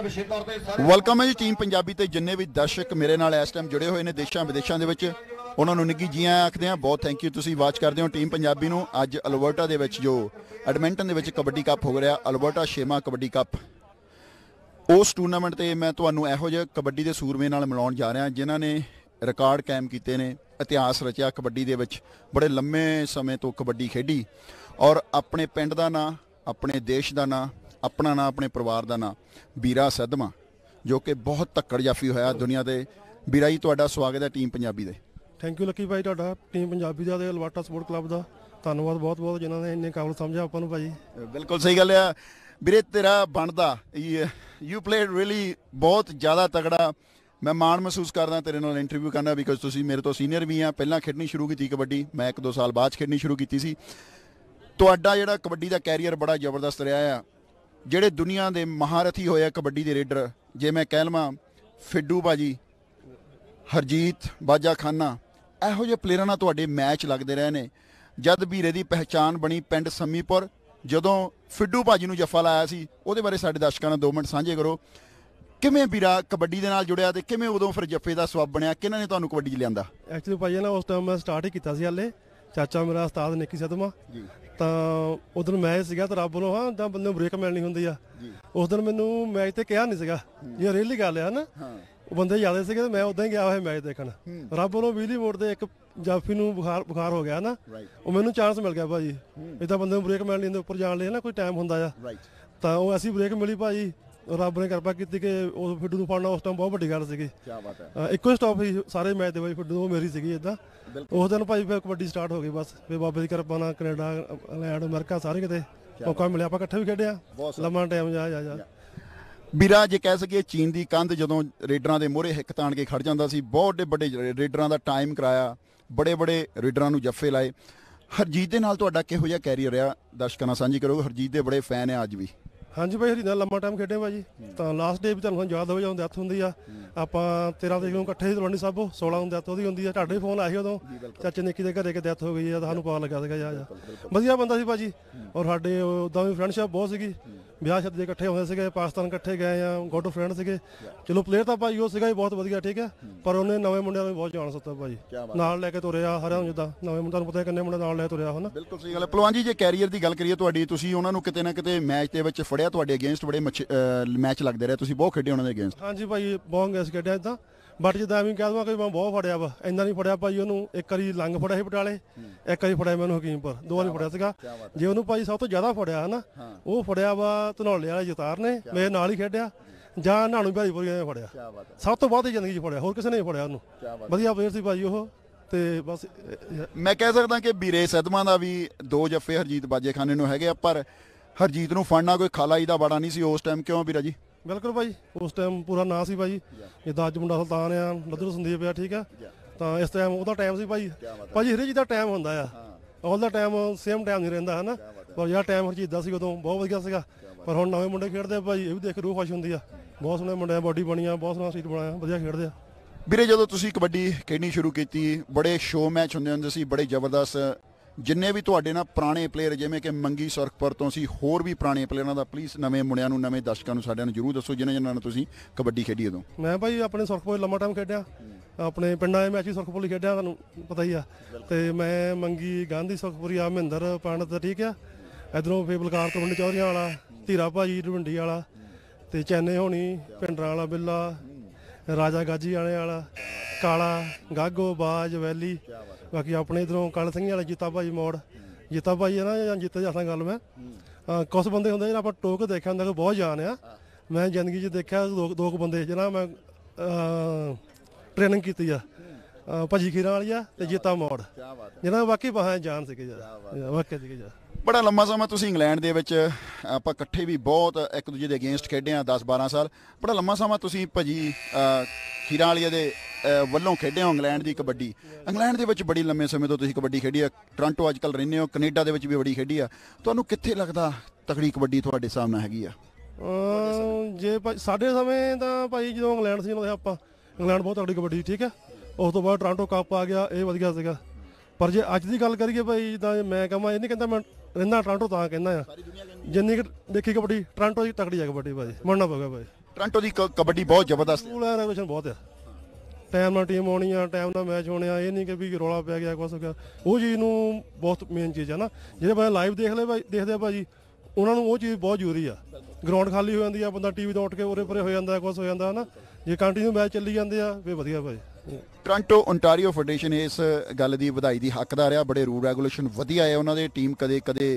Welcome ਹੈ ਜੀ team Punjabi ਤੇ ਜਿੰਨੇ ਵੀ ਦਰਸ਼ਕ ਮੇਰੇ ਨਾਲ ਇਸ ਟਾਈਮ ਜੁੜੇ ਹੋਏ ਨੇ ਦੇਸ਼ਾਂ ਵਿਦੇਸ਼ਾਂ ਦੇ ਵਿੱਚ ਉਹਨਾਂ ਨੂੰ ਨਿੱਗੀ ਜੀ ਆਖਦੇ ਆ ਬਹੁਤ ਥੈਂਕ ਯੂ ਤੁਸੀਂ ਵਾਚ ਕਰਦੇ ਹੋ ਟੀਮ ਪੰਜਾਬੀ ਨੂੰ ਅੱਜ ਅਲਬਰਟਾ ਦੇ ਵਿੱਚ ਜੋ ਐਡਮਿੰਟਨ ਦੇ ਵਿੱਚ ਕਬੱਡੀ ਕੱਪ ਹੋ ਰਿਹਾ ਅਲਬਰਟਾ ਸ਼ੇਮਾ ਕਬੱਡੀ ਕੱਪ ਉਸ ਟੂਰਨਾਮੈਂਟ ਤੇ ਮੈਂ ਤੁਹਾਨੂੰ ਇਹੋ ਜਿਹੇ ਕਬੱਡੀ ਦੇ ਸੂਰਮੇ ਨਾਲ ਮਿਲਾਉਣ ਜਾ ਰਿਹਾ ਜਿਨ੍ਹਾਂ ਨੇ ਰਿਕਾਰਡ ਕਾਇਮ ਕੀਤੇ ਨੇ ਇਤਿਹਾਸ ਰਚਿਆ ਕਬੱਡੀ ਦੇ ਵਿੱਚ ਬੜੇ ਲੰਮੇ ਸਮੇਂ ਤੋਂ ਕਬੱਡੀ ਖੇਡੀ ਔਰ ਆਪਣੇ ਪਿੰਡ ਦਾ ਨਾਂ ਆਪਣੇ ਦੇਸ਼ ਦਾ ਨਾਂ ਆਪਣਾ ਨਾਂ ਆਪਣੇ ਪਰਿਵਾਰ ਦਾ ਨਾਂ ਵੀਰਾ ਸਦਮਾ ਜੋ ਕਿ ਬਹੁਤ ਧੱਕੜ ਜਾਫੀ ਹੋਇਆ ਦੁਨੀਆ ਦੇ ਵੀਰਾ ਜੀ ਤੁਹਾਡਾ ਸਵਾਗਤ ਹੈ ਟੀਮ ਪੰਜਾਬੀ ਦੇ ਥੈਂਕ ਯੂ ਲੱਕੀ ਭਾਈ ਤੁਹਾਡਾ ਟੀਮ ਪੰਜਾਬੀ ਦਾ ਤੇ ਅਲਵਾਟਾ ਸਪੋਰਟ ਕਲੱਬ ਦਾ ਧੰਨਵਾਦ ਬਹੁਤ ਬਹੁਤ ਜਿਨ੍ਹਾਂ ਨੇ ਇੰਨੇ ਕਾਬਲ ਸਮਝਿਆ ਆਪਾਂ ਨੂੰ ਭਾਜੀ ਬਿਲਕੁਲ ਸਹੀ ਗੱਲ ਆ ਵੀਰੇ ਤੇਰਾ ਬਣਦਾ ਯੂ ਪਲੇਡ ਰੀਲੀ ਬਹੁਤ ਜ਼ਿਆਦਾ ਤਗੜਾ ਮੈਂ ਮਾਣ ਮਹਿਸੂਸ ਕਰਦਾ ਤੇਰੇ ਨਾਲ ਇੰਟਰਵਿਊ ਕਰਨਾ ਬਿਕਾਜ਼ ਤੁਸੀਂ ਮੇਰੇ ਤੋਂ ਸੀਨੀਅਰ ਵੀ ਆ ਪਹਿਲਾਂ ਖੇਡਣੀ ਸ਼ੁਰੂ ਕੀਤੀ ਕਬੱਡੀ ਮੈਂ 1-2 ਸਾਲ ਬਾਅਦ ਖੇਡਣੀ ਸ਼ੁਰੂ ਕੀਤੀ ਸੀ ਤੁਹਾਡਾ ਜਿਹੜਾ ਕਬੱਡੀ ਦਾ ਕੈਰੀਅਰ ਬੜਾ ਜ਼ਬਰਦਸਤ ਰਿਹਾ ਆ ਜਿਹੜੇ ਦੁਨੀਆ ਦੇ ਮਹਾਰਥੀ ਹੋਏ ਆ ਕਬੱਡੀ ਦੇ ਰੇਡਰ ਜੇ ਮੈਂ ਕਹਿ ਲਵਾਂ ਫਿੱਡੂ ਬਾਜੀ ਹਰਜੀਤ ਬਾਜਾ ਖਾਨਾ ਇਹੋ ਜਿਹੇ ਪਲੇਅਰਾਂ ਨਾਲ ਤੁਹਾਡੇ ਮੈਚ ਲੱਗਦੇ ਰਹੇ ਨੇ ਜਦ ਵੀਰੇ ਦੀ ਪਹਿਚਾਨ ਬਣੀ ਪਿੰਡ ਸੰਮੀਪੁਰ ਜਦੋਂ ਫਿੱਡੂ ਬਾਜੀ ਨੂੰ ਜੱਫਾ ਲਾਇਆ ਸੀ ਉਹਦੇ ਬਾਰੇ ਸਾਡੇ ਦਰਸ਼ਕਾਂ ਨਾਲ 2 ਮਿੰਟ ਸਾਂਝੇ ਕਰੋ ਕਿਵੇਂ ਵੀਰਾ ਕਬੱਡੀ ਦੇ ਨਾਲ ਜੁੜਿਆ ਤੇ ਕਿਵੇਂ ਉਦੋਂ ਫਿਰ ਜੱਫੇ ਦਾ ਸਵਾਬ ਬਣਿਆ ਕਿਹਨਾਂ ਨੇ ਤੁਹਾਨੂੰ ਕਬੱਡੀ 'ਚ ਲਿਆਂਦਾ ਐਕਚੁਅਲੀ ਭਾਈ ਨਾ ਉਸ ਟਾਈਮ ਮੈਂ ਸਟਾਰਟ ਹੀ ਕੀਤਾ ਸੀ ਹਲੇ ਚਾਚਾ ਮੇਰਾ ਉਸਤਾਦ ਨਿੱਕੀ ਸਦਮਾ ਜੀ ਤਾਂ ਉਸ ਦਿਨ ਮੈਚ ਸੀਗਾ ਤਾਂ ਰੱਬ ਨੂੰ ਹਾਂ ਤਾਂ ਬੰਦੇ ਨੂੰ ਬ੍ਰੇਕ ਮਿਲਣੀ ਹੁੰਦੀ ਆ ਉਸ ਦਿਨ ਮੈਨੂੰ ਮੈਚ ਤੇ ਕਿਹਾ ਨਹੀਂ ਸੀਗਾ ਇਹ ਰੀਅਲੀ ਗੱਲ ਹੈ ਨਾ ਉਹ ਬੰਦੇ ਜਿਆਦਾ ਸੀਗੇ ਤੇ ਮੈਂ ਉਦਾਂ ਹੀ ਗਿਆ ਹੋਇਆ ਮੈਚ ਦੇਖਣ ਰੱਬ ਨੂੰ ਬਿਜਲੀ ਬੋਰਡ ਦੇ ਇੱਕ ਜਾਫੀ ਨੂੰ ਬੁਖਾਰ ਬੁਖਾਰ ਹੋ ਗਿਆ ਨਾ ਉਹ ਮੈਨੂੰ ਚਾਂਸ ਮਿਲ ਗਿਆ ਭਾਜੀ ਇਹ ਤਾਂ ਬੰਦੇ ਨੂੰ ਬ੍ਰੇਕ ਮਿਲਣੀ ਹੁੰਦੀ ਉੱਪਰ ਜਾਣ ਲਈ ਨਾ ਕੋਈ ਟਾਈਮ ਹੁੰਦਾ ਆ ਤਾਂ ਉਹ ਅਸੀਂ ਬ੍ਰੇਕ ਮਿਲੀ ਭਾਜੀ ਰੱਬ ਨੇ ਕਿਰਪਾ ਕੀਤੀ ਕਿ ਉਸ ਫਿੱਡੂ ਨੂੰ ਫੜਨਾ ਉਸ ਟਾਈਮ ਬਹੁਤ ਵੱਡੀ ਗੱਲ ਸੀਗੀ ਕੀ ਬਾਤ ਹੈ ਇੱਕੋ ਹੀ ਸਟਾਪ ਸੀ ਸਾਰੇ ਮੈਚ ਦੇ ਬਾਈ ਫਿੱਡੂ ਉਹ ਮੇਰੀ ਸੀਗੀ ਇਦਾਂ ਉਸ ਦਿਨ ਭਾਈ ਫਿਰ ਕਬੱਡੀ ਸਟਾਰਟ ਹੋ ਗਈ ਬਸ ਫਿਰ ਬਾਬੇ ਦੀ ਕਿਰਪਾ ਨਾਲ ਕੈਨੇਡਾ ਇੰਗਲੈਂਡ ਅਮਰੀਕਾ ਸਾਰੇ ਕਿਤੇ ਮੌਕਾ ਮਿਲਿਆ ਆਪਾਂ ਇਕੱਠੇ ਵੀ ਖੇਡਿਆ ਲੰਮਾ ਟਾਈਮ ਜਾ ਜਾ ਜਾ ਵੀਰਾ ਜੇ ਕਹਿ ਸਕੀਏ ਚੀਨ ਦੀ ਕੰਧ ਜਦੋਂ ਰੇਡਰਾਂ ਦੇ ਮੋਹਰੇ ਹਿੱਕ ਤਾਣ ਕੇ ਖੜ ਜਾਂਦਾ ਸੀ ਬਹੁਤ ਵੱਡੇ ਵੱਡੇ ਰੇਡਰਾਂ ਦਾ ਟਾਈਮ ਕਰਾਇਆ ਬੜੇ ਬੜੇ ਰੇਡਰਾਂ ਨੂੰ ਜੱਫੇ ਲਾਏ ਹਰਜੀਤ ਦੇ ਨਾਲ ਤੁਹਾਡਾ ਕਿਹੋ ਜਿਹਾ ਕੈਰੀਅਰ ਰਿਹਾ ਦਰਸ਼ਕਾਂ ਨਾਲ ਸਾਂਝੀ ਕਰੋ ਹਰਜੀਤ ਦੇ ਬੜੇ ਫੈਨ ਆ ਅੱਜ ਵੀ ਹਾਂਜੀ ਭਾਈ ਹਰੀ ਨਾਲ ਲੰਮਾ ਟਾਈਮ ਖੇਡੇ ਭਾਜੀ ਤਾਂ ਲਾਸਟ ਡੇ ਵੀ ਤੁਹਾਨੂੰ ਯਾਦ ਹੋ ਜਾਉਂਦੇ ਹੱਥ ਹੁੰਦੀ ਆ ਆਪਾਂ 13 ਤਰੀਕ ਨੂੰ ਇਕੱਠੇ ਹੀ ਤਲਵੰਡੀ 16 ਨੂੰ ਤਾਂ ਉਹਦੀ ਹੁੰਦੀ ਆ ਤੁਹਾਡੇ ਫੋਨ ਆਏ ਉਦੋਂ ਚਾਚੇ ਨੇ ਦੇ ਘਰੇ ਕਿ ਡੈਥ ਹੋ ਗਈ ਆ ਸਾਨੂੰ ਪਤਾ ਲੱਗਾ ਸੀਗਾ ਯਾ ਵਧੀਆ ਬੰਦਾ ਸੀ ਭਾਜੀ ਔਰ ਸਾਡੇ ਉਦਾਂ ਵੀ ਫਰੈਂਡਸ਼ਿਪ ਬਹੁਤ ਸੀਗੀ ਵਿਆਹ ਸ਼ਾਦੀ ਇਕੱਠੇ ਹੋਏ ਸੀਗੇ ਪਾਕਿਸਤਾਨ ਇਕੱਠੇ ਗਏ ਆ ਗੁੱਡ ਫਰੈਂਡ ਸੀਗੇ ਚਲੋ ਪਲੇਅਰ ਤਾਂ ਭਾਈ ਉਹ ਸੀਗਾ ਹੀ ਬਹੁਤ ਵਧੀਆ ਠੀਕ ਹੈ ਪਰ ਉਹਨੇ ਨਵੇਂ ਮੁੰਡਿਆਂ ਨੂੰ ਬਹੁਤ ਜਾਣ ਸਤਾ ਭਾਈ ਨਾਲ ਲੈ ਕੇ ਤੁਰਿਆ ਹਰਿਆਣਾ ਜਿੱਦਾਂ ਨਵੇਂ ਮੁੰਡਿਆਂ ਨੂੰ ਪਤਾ ਕਿੰਨੇ ਮੁੰਡੇ ਨਾਲ ਲੈ ਕੇ ਤੁਰਿਆ ਹੁਣ ਬਿਲਕੁਲ ਸਹੀ ਗੱਲ ਹੈ ਪਲਵਾਂਜੀ ਜੀ ਜੇ ਕੈਰੀਅਰ ਦੀ ਗੱਲ ਕਰੀਏ ਤੁਹਾਡੀ ਤੁਸੀਂ ਉਹਨਾਂ ਨੂੰ ਕਿਤੇ ਨਾ ਕਿਤੇ ਮੈਚ ਦੇ ਵਿੱਚ ਫੜਿਆ ਤੁਹਾਡੇ ਅਗੇਂਸਟ ਬੜੇ ਮੈਚ ਲੱਗਦੇ ਰਹੇ ਤੁਸੀਂ ਬਹੁਤ ਖੇਡੇ ਉਹਨਾਂ ਦੇ ਅਗੇਂਸਟ ਹਾਂਜੀ ਭਾਈ ਬਹੁਤ ਗੈਸ ਖੇਡਿਆ ਇਦਾਂ ਬਟ ਜਿੱਦਾਂ ਐਵੇਂ ਕਹਿ ਦਵਾਂ ਕਿ ਮੈਂ ਬਹੁਤ ਫੜਿਆ ਵਾ ਇੰਨਾ ਨਹੀਂ ਫੜਿਆ ਭਾਈ ਉਹਨੂੰ ਇੱਕ ਵਾਰੀ ਲੰਗ ਫੜਿਆ ਸੀ ਬਟਾਲੇ ਇੱਕ ਵਾਰੀ ਫੜਿਆ ਮੈਨੂੰ ਹਕੀਮਪੁਰ ਦੋ ਵਾਰੀ ਫੜਿਆ ਸੀਗਾ ਜੇ ਉਹਨੂੰ ਭਾਈ ਸਭ ਤੋਂ ਜ਼ਿਆਦਾ ਫੜਿਆ ਹਨਾ ਉਹ ਫੜਿਆ ਵਾ ਧਨੌਲੇ ਵਾਲੇ ਜਤਾਰ ਨੇ ਮੇਰੇ ਨਾਲ ਹੀ ਖੇਡਿਆ ਜਾਂ ਨਾਣੂ ਭਾਈਪੁਰ ਨੇ ਫੜਿਆ ਸਭ ਤੋਂ ਵੱਧ ਜ਼ਿੰਦਗੀ 'ਚ ਫੜਿਆ ਹੋਰ ਕਿਸੇ ਨੇ ਨਹੀਂ ਫੜਿਆ ਉਹਨੂੰ ਵਧੀਆ ਪਲੇਅਰ ਸੀ ਭਾਈ ਉਹ ਤੇ ਬਸ ਮੈਂ ਕਹਿ ਸਕਦਾ ਕਿ ਵੀਰੇ ਸਦਮਾ ਦਾ ਵੀ ਦੋ ਜੱਫੇ ਹਰਜੀਤ ਬਾਜੇਖਾਨੇ ਨੂੰ ਹੈਗੇ ਆ ਪਰ ਹਰਜੀਤ ਨੂੰ ਫੜਨਾ ਕੋਈ ਖਾਲਾਈ ਦਾ ਬਾੜਾ ਨਹੀਂ ਸੀ ਉਸ ਟਾਈਮ ਕਿਉਂ ਵੀਰਾ ਜੀ ਬਿਲਕੁਲ ਭਾਈ ਉਸ ਟਾਈਮ ਪੂਰਾ ਨਾਂ ਸੀ ਭਾਈ ਜਿੱਦਾਂ ਅੱਜ ਮੁੰਡਾ ਸੁਲਤਾਨ ਆ ਨਦਰ ਸੰਦੀਪ ਆ ਠੀਕ ਆ ਤਾਂ ਇਸ ਟਾਈਮ ਉਹਦਾ ਟਾਈਮ ਸੀ ਭਾਈ ਭਾਈ ਹਰੇ ਜੀ ਦਾ ਟਾਈਮ ਹੁੰਦਾ ਆ all the time same time ਨਹੀਂ ਰਹਿੰਦਾ ਹਨਾ ਪਰ ਜਿਹੜਾ ਟਾਈਮ ਹਰਜੀਤ ਦਾ ਸੀ ਉਦੋਂ ਬਹੁਤ ਵਧੀਆ ਸੀਗਾ ਪਰ ਹੁਣ ਨਵੇਂ ਮੁੰਡੇ ਖੇਡਦੇ ਆ ਭਾਈ ਇਹ ਵੀ ਦੇਖ ਰੂਹ ਖੁਸ਼ ਹੁੰਦੀ ਆ ਬਹੁਤ ਸੋਹਣੇ ਆ ਬਾਡੀ ਬਣੀ ਆ ਬਹੁਤ ਸੋਹਣਾ ਸੀਟ ਬਣਾਇਆ ਵਧੀਆ ਖੇਡਦੇ ਆ ਵੀਰੇ ਜਦੋਂ ਤੁਸੀਂ ਕਬੱਡੀ ਖੇਡਣੀ ਸ਼ੁਰੂ ਕੀਤੀ ਬੜੇ ਸ਼ੋਅ ਮੈਚ ਹੁੰਦੇ ਹੁੰਦੇ ਸੀ ਬੜੇ ਜ਼ਬਰਦਸਤ ਜਿੰਨੇ ਵੀ ਤੁਹਾਡੇ ਨਾਲ ਪੁਰਾਣੇ ਪਲੇਅਰ ਜਿਵੇਂ ਕਿ ਮੰਗੀ ਸੁਰਖਪੁਰ ਤੋਂ ਸੀ ਹੋਰ ਵੀ ਪੁਰਾਣੇ ਪਲੇਅਰਾਂ ਦਾ ਪਲੀਜ਼ ਨਵੇਂ ਮੁੰਡਿਆਂ ਨੂੰ ਨਵੇਂ ਦਰਸ਼ਕਾਂ ਨੂੰ ਸਾਡਿਆਂ ਨੂੰ ਜਰੂਰ ਦੱਸੋ ਜਿਨ੍ਹਾਂ ਜਿਨ੍ਹਾਂ ਨਾਲ ਤੁਸੀਂ ਕਬੱਡੀ ਖੇਡੀ ਉਦੋਂ ਮੈਂ ਭਾਈ ਆਪਣੇ ਸੁਰਖਪੁਰ ਲੰਮਾ ਟਾਈਮ ਖੇਡਿਆ ਆਪਣੇ ਪਿੰਡਾਂ ਦੇ ਮੈਚ ਹੀ ਸੁਰਖਪੁਰ ਖੇਡਿਆ ਤੁਹਾਨੂੰ ਪਤਾ ਹੀ ਆ ਤੇ ਮੈਂ ਮੰਗੀ ਗਾਂਧੀ ਸੁਰਖਪੁਰੀ ਆ ਮਹਿੰਦਰ ਤਾਂ ਠੀਕ ਆ ਇਧਰੋਂ ਫੇਬਲਕਾਰ ਤੋਂ ਪਿੰਡ ਚੌਰੀਆਂ ਵਾਲਾ ਧੀਰਾ ਭਾਜੀ ਰਵਿੰਡੀ ਵਾਲਾ ਤੇ ਚੈਨੇ ਹੋਣੀ ਪਿੰਡਰਾਂ ਵਾਲਾ ਬਿੱਲਾ ਰਾਜਾ ਗਾਜੀ ਵਾਲੇ ਵਾਲਾ ਕਾਲਾ ਗਾਗੋ ਬਾਜ ਵੈਲੀ ਬਾਕੀ ਆਪਣੇ ਇਧਰੋਂ ਕਲ ਸਿੰਘ ਵਾਲੇ ਜੀਤਾ ਭਾਈ ਮੋੜ ਜੀਤਾ ਭਾਈ ਹੈ ਨਾ ਜਾਂ ਜੀਤਾ ਜਾਸਾਂ ਗੱਲ ਮੈਂ ਕੁਝ ਬੰਦੇ ਹੁੰਦੇ ਜਿਹੜਾ ਆਪਾਂ ਟੋਕ ਦੇਖਿਆ ਹੁੰਦਾ ਕੋ ਬਹੁਤ ਜਾਣ ਆ ਮੈਂ ਜ਼ਿੰਦਗੀ 'ਚ ਦੇਖਿਆ ਦੋ ਕੁ ਬੰਦੇ ਜਿਹਨਾਂ ਮੈਂ ਟ੍ਰੇਨਿੰਗ ਕੀਤੀ ਆ ਭਜੀ ਖੀਰਾ ਵਾਲੀ ਆ ਤੇ ਜੀਤਾ ਮੋੜ ਜਿਹਨਾਂ ਬਾਕੀ ਬਾਹਾਂ ਜਾਣ ਸੀਗੇ ਜਿਆਦਾ ਵਾਕਿਆ ਸੀਗੇ ਜਿਆਦਾ ਬੜਾ ਲੰਮਾ ਸਮਾਂ ਤੁਸੀਂ ਇੰਗਲੈਂਡ ਦੇ ਵਿੱਚ ਆਪਾਂ ਇਕੱਠੇ ਵੀ ਬਹੁਤ ਇੱਕ ਦੂਜੇ ਦੇ ਅਗੇਂਸਟ ਖੇਡੇ ਆ 10 12 ਸਾਲ ਬੜਾ ਲੰਮਾ ਸਮਾਂ ਤੁਸੀਂ ਭਜੀ ਖੀਰਾਂ ਵਾਲੀਆ ਦੇ ਵੱਲੋਂ ਖੇਡੇ ਹੋ ਇੰਗਲੈਂਡ ਦੀ ਕਬੱਡੀ ਇੰਗਲੈਂਡ ਦੇ ਵਿੱਚ ਬੜੀ ਲੰਮੇ ਸਮੇਂ ਤੋਂ ਤੁਸੀਂ ਕਬੱਡੀ ਖੇਡੀ ਆ ਟੋਰਾਂਟੋ ਅੱਜਕੱਲ ਰਹਿੰਦੇ ਹੋ ਕੈਨੇਡਾ ਦੇ ਵਿੱਚ ਵੀ ਬੜੀ ਖੇਡੀ ਆ ਤੁਹਾਨੂੰ ਕਿੱਥੇ ਲੱਗਦਾ ਤਕੜੀ ਕਬੱਡੀ ਤੁਹਾਡੇ ਸਾਹਮਣੇ ਹੈਗੀ ਆ ਜੇ ਸਾਡੇ ਸਮੇਂ ਤਾਂ ਭਾਈ ਜਦੋਂ ਇੰਗਲੈਂਡ ਸੀ ਉਹਦੇ ਆਪਾਂ ਇੰਗਲੈਂਡ ਬਹੁਤ ਤਕੜੀ ਕਬੱਡੀ ਠੀਕ ਹੈ ਉਸ ਤੋਂ ਬਾਅਦ ਟੋਰਾਂਟੋ ਕੱਪ ਆ ਗਿਆ ਇਹ ਵਧੀਆ ਸੀਗਾ ਪਰ ਜੇ ਅੱਜ ਦੀ ਗੱਲ ਕਰੀਏ ਭਾਈ ਜਿੱਦਾਂ ਮੈਂ ਕਹਾਂ ਇਹ ਨਹੀਂ ਕਹਿੰਦਾ ਮੈਂ ਰਹਿੰਦਾ ਟੋਰਾਂਟੋ ਤਾਂ ਕਹਿੰਦਾ ਆ ਜਿੰਨੀ ਦੇਖੀ ਕਬੱਡੀ ਟੋਰਾਂਟੋ ਦੀ ਤਕੜੀ ਆ ਕਬੱਡੀ ਭਾਜੀ ਮੰਨਣਾ ਪਊਗਾ ਭਾਜੀ ਟੋਰਾਂਟੋ ਦੀ ਕਬੱਡੀ ਬਹੁਤ ਜ਼ਬਰਦਸਤ ਹੈ। ਰੈਗੂਲੇਸ਼ਨ ਬਹੁਤ ਆ ਟਾਈਮ ਨਾਲ ਟੀਮ ਆਉਣੀ ਆ ਟਾਈਮ ਨਾਲ ਮੈਚ ਹੋਣੇ ਆ ਇਹ ਨਹੀਂ ਕਿ ਵੀ ਰੋਲਾ ਪੈ ਗਿਆ ਕੁਛ ਹੋ ਗਿਆ ਉਹ ਚੀਜ਼ ਨੂੰ ਬਹੁਤ ਮੇਨ ਚੀਜ਼ ਆ ਨਾ ਜਿਹੜੇ ਬੰਦੇ ਲਾਈਵ ਦੇਖ ਲੈ ਭਾਈ ਦੇਖਦੇ ਆ ਭਾਜੀ ਉਹਨਾਂ ਨੂੰ ਉਹ ਚੀਜ਼ ਬਹੁਤ ਜ਼ਰੂਰੀ ਆ ਗਰਾਊਂਡ ਖਾਲੀ ਹੋ ਜਾਂਦੀ ਆ ਬੰਦਾ ਟੀਵੀ ਤੋਂ ਉੱਠ ਕੇ ਉਰੇ ਪਰੇ ਹੋ ਜਾਂਦਾ ਕੁਛ ਹੋ ਜਾਂਦਾ ਹਨਾ ਜੇ ਕੰਟੀਨਿਊ ਮੈਚ ਚੱਲੀ ਜਾਂਦੇ ਆ ਫੇ ਵਧੀਆ ਭਾਜੀ ਟ੍ਰਾਂਟੋ ਓਨਟਾਰੀਓ ਫੈਡਰੇਸ਼ਨ ਇਸ ਗੱਲ ਦੀ ਵਧਾਈ ਦੀ ਹੱਕਦਾਰ ਆ ਬੜੇ ਰੂਲ ਰੈਗੂਲੇਸ਼ਨ ਵਧੀਆ ਹੈ ਉਹਨਾਂ ਦੇ ਟੀਮ ਕਦੇ ਕਦੇ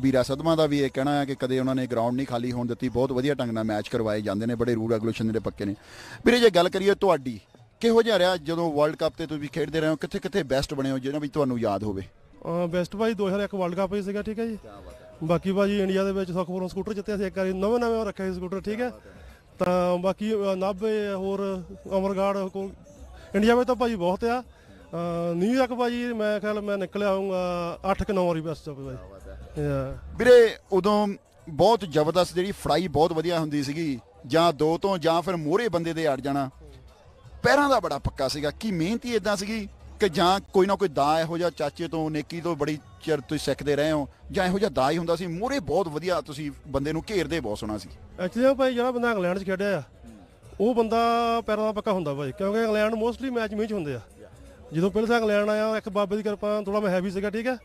ਵੀਰਾ ਸਦਮਾ ਦਾ ਵੀ ਇਹ ਕਹਿਣਾ ਹੈ ਕਿ ਕਦੇ ਉਹਨਾਂ ਨੇ ਗਰਾਊਂਡ ਨਹੀਂ ਖਾਲੀ ਹੋਣ ਦਿੱਤੀ ਬਹੁਤ ਵਧੀਆ ਢੰਗ ਨਾਲ ਮੈਚ ਕਰਵਾਏ ਜਾਂਦੇ ਨੇ ਬੜੇ ਰੂਲ ਰੈਗੂਲੇਸ਼ਨ ਦੇ ਪੱਕੇ ਨੇ ਵੀਰੇ ਜੇ ਗੱਲ ਕਰੀਏ ਤੁਹਾਡੀ ਕਿਹੋ ਜਿਹਾ ਰਿਹਾ ਜਦੋਂ ਵਰਲਡ ਕੱਪ ਤੇ ਤੁਸੀਂ ਖੇਡਦੇ ਰਹੇ ਹੋ ਕਿੱਥੇ ਕਿੱਥੇ ਬੈਸਟ ਬਣੇ ਹੋ ਜਿਹੜਾ ਵੀ ਤੁਹਾਨੂੰ ਯਾਦ ਹੋਵੇ ਬੈਸਟ ਭਾਈ 2001 ਵਰਲਡ ਕੱਪ ਹੀ ਸੀਗਾ ਠੀਕ ਹੈ ਜੀ ਬਾਕੀ ਭਾਜੀ ਇੰਡੀਆ ਦੇ ਵਿੱਚ ਸੁਖਪੁਰੋਂ ਸਕੂਟਰ ਜਿੱਤੇ ਸੀ ਇੱਕ ਵਾਰੀ ਨਵੇਂ ਨਵੇਂ ਰੱਖਿਆ ਸੀ ਸਕੂਟਰ ਠੀਕ ਹੈ ਤਾਂ ਬਾਕੀ ਅ, ਨਾਭੇ ਹੋਰ ਅਮਰਗੜ ਕੋ ਇੰਡੀਆ ਵਿੱਚ ਤਾਂ ਭਾਜੀ ਬਹੁਤ ਆ ਨਿਊ ਨਿਊਯਾਰਕ ਭਾਜੀ ਮੈਂ ਖਿਆਲ ਮੈਂ ਨਿਕਲਿਆ ਆਉਂਗਾ 8-9 ਵਾਰੀ ਬਸ ਤੋਂ ਭਾਈ ਵੀਰੇ ਉਦੋਂ ਬਹੁਤ ਜ਼ਬਰਦਸਤ ਜਿਹੜੀ ਫੜਾਈ ਬਹੁਤ ਵਧੀਆ ਹੁੰਦੀ ਸੀਗੀ ਜਾਂ ਦੋ ਤੋਂ ਜਾਂ ਫਿਰ ਮੋਰੇ ਬੰਦੇ ਦੇ ਅੜ ਜਾਣਾ ਪੈਰਾਂ ਦਾ ਬੜਾ ਪੱਕਾ ਸੀਗਾ ਕੀ ਮਿਹਨਤੀ ਇਦਾਂ ਸੀਗੀ ਕਿ ਜਾਂ ਕੋਈ ਨਾ ਕੋਈ ਦਾ ਇਹੋ ਜਿਹਾ ਚਾਚੇ ਤੋਂ ਨੇਕੀ ਤੋਂ ਬੜੀ ਚਿਰ ਤੁਸੀਂ ਸਿੱਖਦੇ ਰਹੇ ਹੋ ਜਾਂ ਇਹੋ ਜਿਹਾ ਦਾ ਹੀ ਹੁੰਦਾ ਸੀ ਮੂਰੇ ਬਹੁਤ ਵਧੀਆ ਤੁਸੀਂ ਬੰਦੇ ਨੂੰ ਘੇਰਦੇ ਬਹੁਤ ਸੋਹਣਾ ਸੀ ਐਕਚੁਅਲੀ ਉਹ ਭਾਈ ਜਿਹੜਾ ਬੰਦਾ ਇੰਗਲੈਂਡ 'ਚ ਖੇਡਿਆ ਆ ਉਹ ਬੰਦਾ ਪੈਰਾਂ ਦਾ ਪੱਕਾ ਹੁੰਦਾ ਭਾਈ ਕਿਉਂਕਿ ਇੰਗਲੈਂਡ ਮੋਸਟਲੀ ਮੈਚ ਮੀਚ ਹੁੰਦੇ ਆ ਜਦੋਂ ਪਹਿਲਾਂ ਸਾਂ ਇੰਗਲੈਂਡ ਆਇਆ ਇੱਕ ਬਾਬੇ ਦੀ ਕਿਰਪਾ ਥੋੜਾ ਮੈਂ ਹੈਵੀ ਸੀਗਾ ਠੀਕ ਹੈ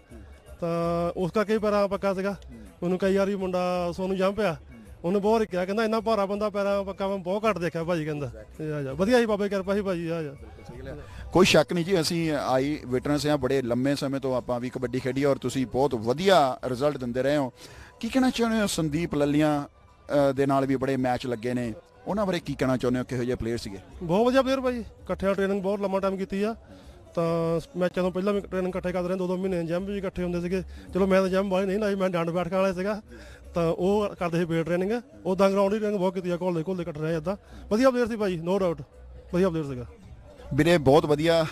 ਤਾਂ ਉਸ ਕਰਕੇ ਪੈਰਾਂ ਪੱਕਾ ਸੀਗਾ ਉਹਨੂੰ ਕਈ ਵਾਰੀ ਮੁੰਡਾ ਸੋਨੂੰ ਜੰਪ ਪਿਆ ਉਹਨੂੰ ਬਹੁਤ ਕਿਹਾ ਕਹਿੰਦਾ ਇੰਨਾ ਭਾਰਾ ਬੰਦਾ ਪੈਰਾ ਪੱਕਾ ਮੈਂ ਬਹੁਤ ਘੱਟ ਦੇਖਿਆ ਭਾਜੀ ਕਹਿੰਦਾ ਇਹ ਆ ਜਾ ਵਧੀਆ ਜੀ ਬਾਬੇ ਕਿਰਪਾ ਸੀ ਭਾਜੀ ਆ ਜਾ ਕੋਈ ਸ਼ੱਕ ਨਹੀਂ ਜੀ ਅਸੀਂ ਆਈ ਵਿਟਨੈਸ ਆ ਬੜੇ ਲੰਮੇ ਸਮੇਂ ਤੋਂ ਆਪਾਂ ਵੀ ਕਬੱਡੀ ਖੇਡੀ ਔਰ ਤੁਸੀਂ ਬਹੁਤ ਵਧੀਆ ਰਿਜ਼ਲਟ ਦਿੰਦੇ ਰਹੇ ਹੋ ਕੀ ਕਹਿਣਾ ਚਾਹੁੰਦੇ ਹੋ ਸੰਦੀਪ ਲੱਲੀਆਂ ਦੇ ਨਾਲ ਵੀ ਬੜੇ ਮੈਚ ਲੱਗੇ ਨੇ ਉਹਨਾਂ ਬਾਰੇ ਕੀ ਕਹਿਣਾ ਚਾਹੁੰਦੇ ਹੋ ਕਿਹੋ ਜਿਹੇ ਪਲੇਅਰ ਸੀਗੇ ਬਹੁਤ ਵਧੀਆ ਪਲੇਅਰ ਭਾਜੀ ਇਕੱਠੇ ਟ੍ਰੇਨਿੰਗ ਬਹੁਤ ਲੰਮਾ ਟਾਈਮ ਕੀਤੀ ਆ ਤਾਂ ਮੈਚਾਂ ਤੋਂ ਪਹਿਲਾਂ ਵੀ ਟ੍ਰੇਨਿੰਗ ਇਕੱਠੇ ਕਰਦੇ ਰਹੇ ਦੋ ਦੋ ਮਹੀਨੇ ਜਿਮ ਵੀ ਇਕੱਠੇ ਹੁੰਦੇ ਸੀਗੇ ਚਲੋ ਮੈਂ ਤਾਂ ਜਿਮ ਬਾਹਰ ਨਹੀਂ ਲਾਈ ਮੈਂ ਡਾਂਡ ਬੈਠਕਾ ਵਾਲਾ ਸੀਗਾ ਤਾਂ ਉਹ ਕਰਦੇ ਸੀ ਵੇਟ ਟ੍ਰੇਨਿੰਗ ਉਦਾਂ ਗਰਾਊਂਡ ਦੀ ਟ੍ਰੇਨਿੰਗ ਬਹੁਤ ਕੀਤੀ ਆ ਕੋਲੇ ਕੋਲੇ ਕੱਟ ਰਿਹਾ ਇਦਾਂ ਵਧੀਆ ਪਲੇਅਰ ਸੀ ਭਾਈ ਨੋ ਡਾਊਟ ਵਧੀਆ ਪਲੇਅਰ ਸੀਗਾ ਵੀਰੇ ਬਹੁਤ ਵਧੀਆ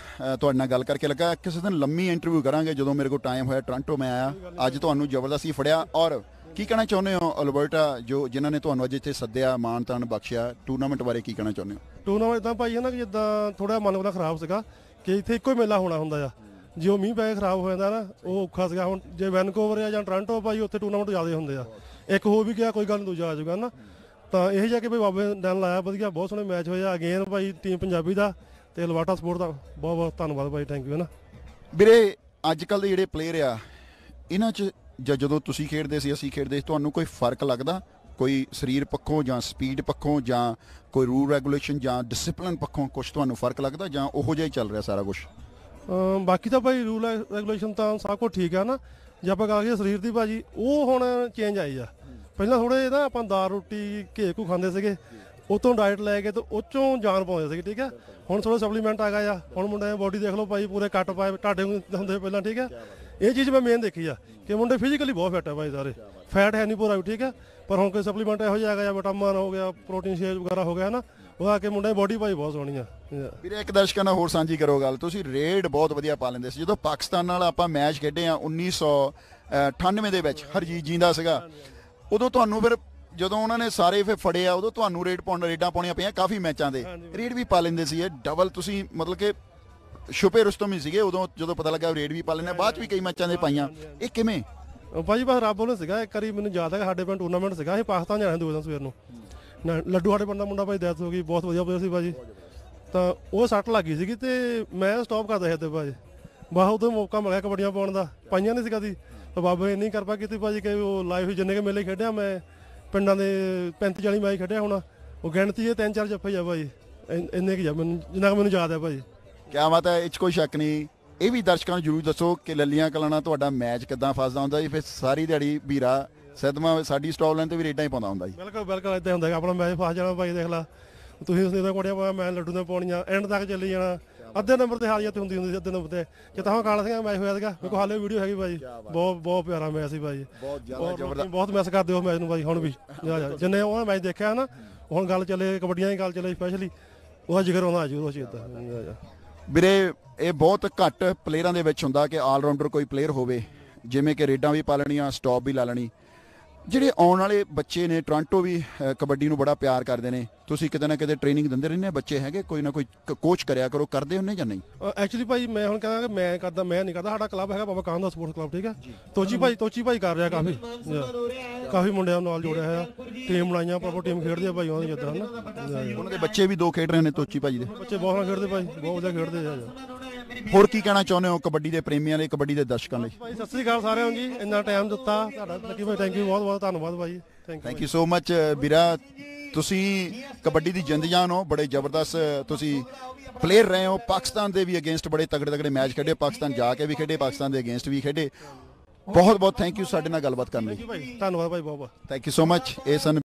ਤੁਹਾਡੇ ਨਾਲ ਗੱਲ ਕਰਕੇ ਲੱਗਾ ਕਿਸੇ ਦਿਨ ਲੰਮੀ ਇੰਟਰਵਿਊ ਕਰਾਂਗੇ ਜਦੋਂ ਮੇਰੇ ਕੋਲ ਟਾਈਮ ਹੋਇਆ ਟ੍ਰਾਂਟੋ ਮੈਂ ਆਇਆ ਅੱਜ ਤੁਹਾਨੂੰ ਜ਼ਬਰਦਸਤੀ ਫੜਿਆ ਔਰ ਕੀ ਕਹਿਣਾ ਚਾਹੁੰਦੇ ਹੋ ਅਲਬਰਟਾ ਜੋ ਜਿਨ੍ਹਾਂ ਨੇ ਤੁਹਾਨੂੰ ਅੱਜ ਇੱਥੇ ਸੱਦਿਆ ਮਾਣ ਤਾਨ ਬਖਸ਼ਿਆ ਟੂਰਨਾਮੈਂਟ ਬਾਰੇ ਕੀ ਕਹਿਣਾ ਚਾਹੁੰਦੇ ਹੋ ਟੂਰਨਾਮੈਂਟ ਤਾਂ ਭਾਈ ਹੈ ਨਾ ਕਿ ਜਿੱਦਾਂ ਥੋੜਾ ਮਨ ਉਹਦਾ ਖਰਾਬ ਸੀਗਾ ਕਿ ਇੱਥੇ ਇੱਕੋ ਹੀ ਮੇਲਾ ਹੋਣਾ ਹੁੰਦਾ ਆ ਜੇ ਉਹ ਮੀਂਹ ਪੈ ਖਰਾਬ ਹੋ ਜਾਂਦਾ ਨਾ ਉਹ ਔਖਾ ਸੀਗਾ ਹੁਣ ਜੇ ਵੈਨਕੂਵਰ ਆ ਜਾਂ ਟ੍ਰਾਂਟੋ ਭਾਈ ਉੱਥੇ ਟੂਰਨਾਮੈਂਟ ਜ਼ਿਆਦੇ ਹੁੰਦੇ ਆ ਇੱਕ ਹੋ ਵੀ ਗਿਆ ਕੋਈ ਗੱਲ ਦੂਜਾ ਆ ਜਾਊਗਾ ਨਾ ਤਾਂ ਇਹ ਜਾ ਕੇ ਬਈ ਬਾਬੇ ਡਨ ਲਾਇਆ ਵਧੀਆ ਬਹੁਤ ਸੋਹਣੇ ਮੈਚ ਹੋਇਆ ਅਗੇਨ ਭਾਈ ਟੀਮ ਪੰਜਾਬੀ ਦਾ ਤੇ ਲਵਾਟਾ ਸਪੋਰਟ ਦਾ ਬਹੁਤ ਬਹੁਤ ਧੰਨਵਾਦ ਭਾਈ ਥੈਂਕ ਯੂ ਨਾ ਵੀਰੇ ਅੱਜ ਕੱਲ ਦੇ ਜਿਹੜੇ ਪਲੇਅਰ ਆ ਇਹਨਾਂ 'ਚ ਜਦੋਂ ਤੁਸੀਂ ਖੇਡਦੇ ਸੀ ਅਸੀਂ ਖੇਡਦੇ ਸੀ ਤੁਹਾਨੂੰ ਕੋਈ ਫਰਕ ਲੱਗਦਾ ਕੋਈ ਸਰੀਰ ਪੱਖੋਂ ਜਾਂ ਸਪੀਡ ਪੱਖੋਂ ਜਾਂ ਕੋਈ ਰੂਲ ਰੈਗੂਲੇਸ਼ਨ ਜਾਂ ਡਿਸਪਲਿਨ ਪੱਖੋਂ ਕੁਝ ਤੁਹਾਨੂੰ ਫਰਕ ਲੱਗਦਾ ਜਾਂ ਉਹੋ ਜਿਹਾ ਹੀ ਚੱਲ ਰਿਹਾ ਸਾਰਾ ਕੁਝ ਬਾਕੀ ਤਾਂ ਭਾਈ ਰੂਲ ਰੈਗੂਲੇਸ਼ਨ ਤਾਂ ਸਭ ਕੁਝ ਠੀਕ ਆ ਨਾ ਜੇ ਆਪਾਂ ਕਹਾਂਗੇ ਸਰੀਰ ਦੀ ਭਾਜੀ ਉਹ ਹੁਣ ਚੇਂਜ ਆਈ ਆ ਪਹਿਲਾਂ ਥੋੜੇ ਜਿਹਾ ਨਾ ਆਪਾਂ ਦਾਲ ਰੋਟੀ ਘੇ ਕੋ ਖਾਂਦੇ ਸੀਗੇ ਉਤੋਂ ਡਾਈਟ ਲੈ ਕੇ ਤੇ ਉਚੋਂ ਜਾਨ ਪਾਉਂਦੇ ਸੀਗੇ ਠੀਕ ਆ ਹੁਣ ਥੋੜਾ ਸਪਲੀਮੈਂਟ ਆ ਗਿਆ ਹੁਣ ਮੁੰਡਿਆਂ ਦੀ ਬਾਡੀ ਦੇਖ ਲਓ ਭਾਈ ਪੂਰੇ ਕੱਟ ਪਾਏ ਟਾਡੇ ਹੁੰਦੇ ਪਹਿਲਾਂ ਠੀਕ ਆ ਇਹ ਚੀਜ਼ ਮੈਂ ਮੇਨ ਦੇਖੀ ਆ ਕਿ ਮੁੰਡੇ ਫਿਜ਼ੀਕਲੀ ਬਹੁਤ ਫਿੱਟ ਆ ਬਾਈ ਸਾਰੇ ਫੈਟ ਹੈ ਨਹੀਂ ਪੂਰਾ ਵੀ ਠੀਕ ਹੈ ਪਰ ਹੁਣ ਕੋਈ ਸਪਲੀਮੈਂਟ ਇਹੋ ਜਿਹਾ ਆ ਗਿਆ ਵਿਟਾਮਿਨ ਹੋ ਗਿਆ ਪ੍ਰੋਟੀਨ ਸ਼ੇਕ ਵਗੈਰਾ ਹੋ ਗਿਆ ਹਨਾ ਉਹ ਆ ਕੇ ਮੁੰਡੇ ਬੋਡੀ ਭਾਈ ਬਹੁਤ ਸੋਹਣੀ ਆ ਵੀਰੇ ਇੱਕ ਦਰਸ਼ਕਾਂ ਨਾਲ ਹੋਰ ਸਾਂਝੀ ਕਰੋ ਗੱਲ ਤੁਸੀਂ ਰੇਡ ਬਹੁਤ ਵਧੀਆ ਪਾ ਲੈਂਦੇ ਸੀ ਜਦੋਂ ਪਾਕਿਸਤਾਨ ਨਾਲ ਆਪਾਂ ਮੈਚ ਖੇਡੇ ਆ 1998 ਦੇ ਵਿੱਚ ਹਰਜੀਤ ਜਿੰਦਾ ਸੀਗਾ ਉਦੋਂ ਤੁਹਾਨੂੰ ਫਿਰ ਜਦੋਂ ਉਹਨਾਂ ਨੇ ਸਾਰੇ ਫੇ ਫੜੇ ਆ ਉਦੋਂ ਤੁਹਾਨੂੰ ਰੇਡ ਪਾਉਣ ਰੇਡਾਂ ਪਾਉਣੀਆਂ ਪਈਆਂ ਕਾਫੀ ਮੈਚਾਂ ਦੇ ਰੇਡ ਵੀ ਪਾ ਲੈਂਦੇ ਸੀ ਇਹ ਡਬਲ ਤੁਸੀਂ ਮਤਲਬ ਕਿ ਛੁਪੇ ਰਸਤੋਂ ਵੀ ਸੀਗੇ ਉਦੋਂ ਜਦੋਂ ਪਤਾ ਲੱਗਾ ਰੇਡ ਵੀ ਪਾ ਲੈਣਾ ਬਾਅਦ ਚ ਵੀ ਕਈ ਮੈਚਾਂ ਦੇ ਪਾਈਆਂ ਇਹ ਕਿਵੇਂ ਭਾਜੀ ਬਸ ਰੱਬ ਵੱਲੋਂ ਸੀਗਾ ਇੱਕ ਵਾਰੀ ਮੈਨੂੰ ਯਾਦ ਹੈ ਸਾਡੇ ਪਿੰਡ ਟੂਰਨਾਮੈਂਟ ਸੀਗਾ ਅਸੀਂ ਪਾਕਿਸਤਾਨ ਜਾਣਾ ਦੋ ਦਿਨ ਸਵੇਰ ਨੂੰ ਲੱਡੂ ਸਾਡੇ ਪਿੰਡ ਦਾ ਮੁੰਡਾ ਭਾਜੀ ਡੈਥ ਹੋ ਗਈ ਬਹੁਤ ਵਧੀਆ ਪਲੇਅਰ ਸੀ ਭਾਜੀ ਤਾਂ ਉਹ ਸੱਟ ਲੱਗੀ ਸੀਗੀ ਤੇ ਮੈਂ ਸਟਾਪ ਕਰਦਾ ਸੀ ਤੇ ਭਾਜੀ ਬਾਹਰ ਉਦੋਂ ਮੌਕਾ ਮਿਲਿਆ ਕਬੱਡੀਆਂ ਪਾਉਣ ਦਾ ਪਾਈਆਂ ਨਹੀਂ ਸੀਗਾ ਦੀ ਤਾਂ ਬਾਬਾ ਇਹ ਨਹੀਂ ਪਾ ਕੀਤੀ ਭਾਜੀ ਕਿ ਉਹ ਲਾਈਫ ਜਿੰਨੇ ਕੇ ਮੇਲੇ ਖੇਡਿਆ ਮੈਂ ਪਿੰਡਾਂ ਦੇ 35 40 ਮੈਚ ਖੇਡਿਆ ਹੁਣ ਉਹ ਗਿਣਤੀ ਇਹ ਤਿੰਨ ਚਾਰ ਜੱਫੇ ਆ ਭਾਜੀ ਇੰਨੇ ਕਿ ਜਾ ਮੈਨੂੰ ਜਿੰਨਾ ਮੈਨੂੰ ਯਾਦ ਹੈ ਭਾਜੀ ਕਿਆ ਬਾਤ ਹੈ ਇਹ ਕੋਈ ਸ਼ੱਕ ਨਹੀਂ ਇਹ ਵੀ ਦਰਸ਼ਕਾਂ ਨੂੰ ਜਰੂਰ ਦੱਸੋ ਕਿ ਲੱਲੀਆਂ ਕਲਾਣਾ ਤੁਹਾਡਾ ਮੈਚ ਕਿੱਦਾਂ ਫਸਦਾ ਹੁੰਦਾ ਜੀ ਫਿਰ ਸਾਰੀ ਦਿਹਾੜੀ ਵੀਰਾ ਸਦਮਾ ਸਾਡੀ ਸਟਾਲ ਲੈਣ ਤੇ ਵੀ ਰੇਟਾਂ ਹੀ ਪਾਉਂਦਾ ਹੁੰਦਾ ਜੀ ਬਿਲਕੁਲ ਬਿਲਕੁਲ ਇਦਾਂ ਹੁੰਦਾ ਹੈ ਆਪਣਾ ਮੈਚ ਫਸ ਜਾਣਾ ਭਾਈ ਦੇਖ ਲਾ ਤੁਸੀਂ ਉਸਨੇ ਦਾ ਕੋੜਿਆ ਪਾਇਆ ਮੈਂ ਲੱਡੂ ਦੇ ਪਾਉਣੀਆਂ ਐਂਡ ਤੱਕ ਚੱਲੀ ਜਾਣਾ ਅੱਧੇ ਨੰਬਰ ਤੇ ਹਾਰੀਆਂ ਤੇ ਹੁੰਦੀ ਹੁੰਦੀ ਸੀ ਅੱਧੇ ਨੰਬਰ ਤੇ ਜਿੱਤਾਂ ਕਾਲ ਸਿੰਘ ਮੈਚ ਹੋਇਆ ਸੀਗਾ ਮੇਰੇ ਕੋਲ ਹਾਲੇ ਵੀਡੀਓ ਹੈਗੀ ਭਾਈ ਬਹੁਤ ਬਹੁਤ ਪਿਆਰਾ ਮੈਚ ਸੀ ਭਾਈ ਬਹੁਤ ਜ਼ਿਆਦਾ ਜ਼ਬਰਦਸਤ ਬਹੁਤ ਮਿਸ ਕਰਦੇ ਹੋ ਮੈਚ ਨੂੰ ਭਾਈ ਹੁਣ ਵੀ ਜਿੰਨੇ ਉਹ ਮੈਚ ਦੇਖਿਆ ਹਨਾ ਹੁਣ ਗੱਲ ਚੱਲੇ ਕਬੱਡੀਆਂ ਦੀ ਗੱਲ ਚੱਲੇ ਸਪੈਸ਼ਲੀ ਉਹ ਜ਼ਿਕਰ ਆਉਂਦਾ ਜੀ ਉਹ ਚੀਜ਼ ਦਾ ਵੀਰੇ ਇਹ ਬਹੁਤ ਘੱਟ ਪਲੇਅਰਾਂ ਦੇ ਵਿੱਚ ਹੁੰਦਾ ਕਿ ਆਲਰਾਊਂਡਰ ਕੋਈ ਪਲੇਅਰ ਹੋਵੇ ਜਿਵੇਂ ਕਿ ਰੇਡਾਂ ਵੀ ਪਾ ਲੈਣੀਆਂ ਸਟਾਪ ਵੀ ਲਾ ਲੈਣੀ ਜਿਹੜੇ ਆਉਣ ਵਾਲੇ ਬੱਚੇ ਨੇ ਟੋਰਾਂਟੋ ਵੀ ਕਬੱਡੀ ਨੂੰ ਬੜਾ ਪਿਆਰ ਕਰਦੇ ਨੇ ਤੁਸੀਂ ਕਿਤੇ ਨਾ ਕਿਤੇ ਟ੍ਰੇਨਿੰਗ ਦਿੰਦੇ ਰਹਿੰਦੇ ਨੇ ਬੱਚੇ ਹੈਗੇ ਕੋਈ ਨਾ ਕੋਈ ਕੋਚ ਕਰਿਆ ਕਰੋ ਕਰਦੇ ਹੁੰਨੇ ਜਾਂ ਨਹੀਂ ਐਕਚੁਅਲੀ ਭਾਈ ਮੈਂ ਹੁਣ ਕਹਿੰਦਾ ਕਿ ਮੈਂ ਕਰਦਾ ਮੈਂ ਨਹੀਂ ਕਰਦਾ ਸਾਡਾ ਕਲੱਬ ਹੈਗਾ ਬਾਬਾ ਕਾਂ ਦਾ ਸਪੋਰਟਸ ਕਲੱਬ ਠੀਕ ਹੈ ਤੋਚੀ ਭਾਈ ਤੋਚੀ ਭਾਈ ਕਰ ਰਿਹਾ ਕਾਫੀ ਕਾਫੀ ਮੁੰਡਿਆਂ ਨੂੰ ਨਾਲ ਜੋੜਿਆ ਹੋਇਆ ਟੀਮ ਬਣਾਈਆਂ ਪ੍ਰੋਪਰ ਟੀਮ ਖੇਡਦੇ ਆ ਭਾਈ ਉਹਨਾਂ ਦੀ ਜਿੱਦਾਂ ਉਹਨਾਂ ਦੇ ਬੱਚੇ ਵੀ ਦੋ ਖੇਡ ਰਹੇ ਨੇ ਤੋਚੀ ਭਾਜੀ ਦੇ ਬੱਚੇ ਬਹੁਤ ਨਾਲ ਖੇਡਦੇ ਭਾਈ ਬਹੁਤ ਵਧੀਆ ਖੇਡਦੇ ਆ ਹੋਰ ਕੀ ਕਹਿਣਾ ਚਾਹੁੰਦੇ ਹੋ ਕਬੱਡੀ ਦੇ ਪ੍ਰੇਮੀਆਂ ਲਈ ਕਬੱਡੀ ਦੇ ਦਰਸ਼ਕਾਂ ਲਈ ਭਾਈ ਸਤਿ ਸ੍ਰੀ ਅਕਾਲ ਸਾਰਿਆਂ ਨੂੰ ਜੀ ਇੰਨਾ ਟਾਈਮ ਦਿੱਤਾ ਤੁਹਾਡਾ ਲੱਗੀ ਭਾਈ ਥੈਂਕ ਯੂ ਬਹੁਤ ਬਹੁਤ ਧੰਨਵਾਦ ਭਾਈ ਥੈਂਕ ਯੂ ਸੋ ਮੱਚ ਵੀਰਾ ਤੁਸੀਂ ਕਬੱਡੀ ਦੀ ਜਿੰਦ ਜਾਨ ਹੋ ਬੜੇ ਜ਼ਬਰਦਸਤ ਤੁਸੀਂ ਪਲੇਅਰ ਰਹੇ ਹੋ ਪਾਕਿਸਤਾਨ ਦੇ ਵੀ ਅਗੇਂਸਟ ਬੜੇ ਤਗੜੇ ਤਗੜੇ ਮੈਚ ਖੇਡੇ ਪਾਕਿਸਤਾਨ ਜਾ ਕੇ ਵੀ ਖੇਡੇ ਪਾਕਿਸਤਾਨ ਦੇ ਅਗੇਂਸਟ ਵੀ ਖੇਡੇ ਬਹੁਤ ਬਹੁਤ ਥੈਂਕ ਯੂ ਸਾਡੇ ਨਾਲ ਗੱਲਬਾਤ ਕਰਨ ਲਈ ਧੰਨਵਾਦ ਭਾਈ ਬਹੁਤ ਬਹੁਤ ਥੈਂਕ ਯੂ ਸੋ ਮੱਚ ਇਹ ਸਨ